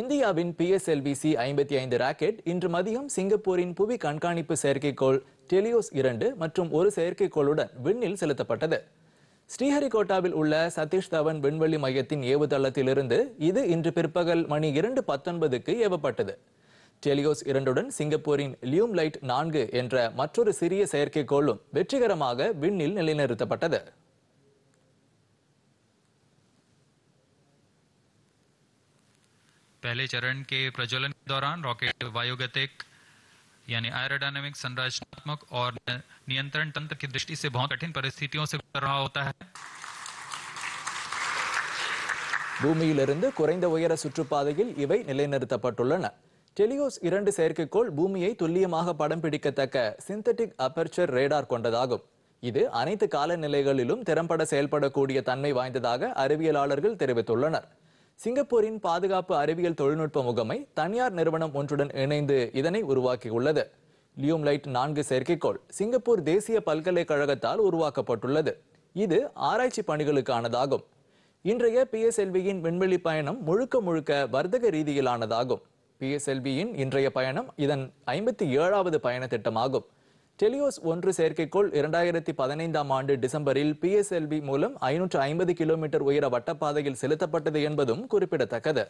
இந்தியாவின் பிஎஸ்எல்விசி ஐம்பத்தி ஐந்து ராக்கெட் இன்று மதியம் சிங்கப்பூரின் புவி கண்காணிப்பு செயற்கைக்கோள் டெலியோஸ் இரண்டு மற்றும் ஒரு செயற்கைக்கோளுடன் விண்ணில் செலுத்தப்பட்டது ஸ்ரீஹரிகோட்டாவில் உள்ள சதீஷ் தவன் விண்வெளி மையத்தின் ஏவுதளத்திலிருந்து இது இன்று பிற்பகல் மணி இரண்டு பத்தொன்பதுக்கு ஏவப்பட்டது டெலியோஸ் இரண்டுடன் சிங்கப்பூரின் லியூம் லைட் நான்கு என்ற மற்றொரு சிறிய செயற்கைக்கோளும் வெற்றிகரமாக விண்ணில் நிலைநிறுத்தப்பட்டது पहले चरण के प्रज्वलन के दौरान रॉकेट वायुगतिक यानी एरोडायनेमिक संरचनात्मक और नियंत्रण तंत्र की दृष्टि से बहुत कठिन परिस्थितियों से गुजर रहा होता है பூமியிலிருந்து குறைந்த உயர சுற்றுப்பாதையில் இவை நிலைநிறுத்தப்பட்டுள்ளன டெலியோஸ் இரண்டு செயற்கைக்கோள் பூமியை துல்லியமாக படம் பிடிக்கத்தக்க சிந்தட்டிக் அபர்ச்சர் ரேடார் கொண்டதாகும் இது அனைத்து காலநிலைகளிலும் திறம்பட செயல்படக்கூடிய தன்மை வாய்ந்ததாக அறிவியலாளர்கள் தெரிவித்துள்ளனர் சிங்கப்பூரின் பாதுகாப்பு அறிவியல் தொழில்நுட்ப முகமை தனியார் நிறுவனம் ஒன்றுடன் இணைந்து இதனை உருவாக்கியுள்ளது லியூம் லைட் நான்கு செயற்கைக்கோள் சிங்கப்பூர் தேசிய பல்கலைக்கழகத்தால் உருவாக்கப்பட்டுள்ளது இது ஆராய்ச்சி பணிகளுக்கானதாகும் இன்றைய பிஎஸ்எல்வியின் விண்வெளி பயணம் முழுக்க முழுக்க வர்த்தக ரீதியிலானதாகும் பிஎஸ்எல்வியின் இன்றைய பயணம் இதன் ஐம்பத்தி ஏழாவது பயண திட்டமாகும் டெலியோஸ் ஒன்று செயற்கைக்கோள் இரண்டாயிரத்தி பதினைந்தாம் ஆண்டு டிசம்பரில் பி எல்வி மூலம் ஐநூற்று ஐம்பது கிலோமீட்டர் உயர வட்டப்பாதையில் செலுத்தப்பட்டது என்பதும் குறிப்பிடத்தக்கது